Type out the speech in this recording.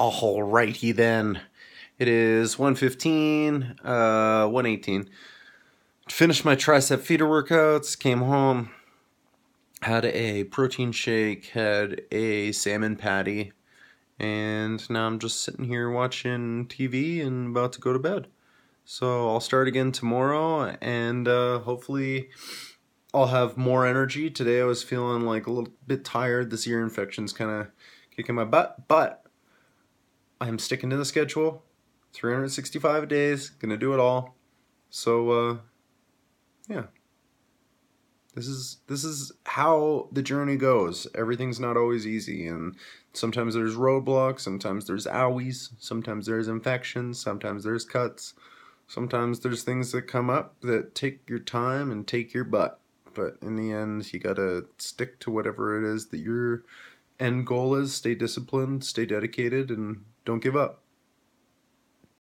All righty then. It is 115, uh, 118. Finished my tricep feeder workouts, came home, had a protein shake, had a salmon patty, and now I'm just sitting here watching TV and about to go to bed. So I'll start again tomorrow, and uh, hopefully I'll have more energy. Today I was feeling like a little bit tired. This ear infection's kind of kicking my butt, but I'm sticking to the schedule. 365 days, gonna do it all. So uh yeah. This is this is how the journey goes. Everything's not always easy and sometimes there's roadblocks, sometimes there's owies, sometimes there's infections, sometimes there's cuts. Sometimes there's things that come up that take your time and take your butt. But in the end, you got to stick to whatever it is that you're end goal is stay disciplined, stay dedicated, and don't give up.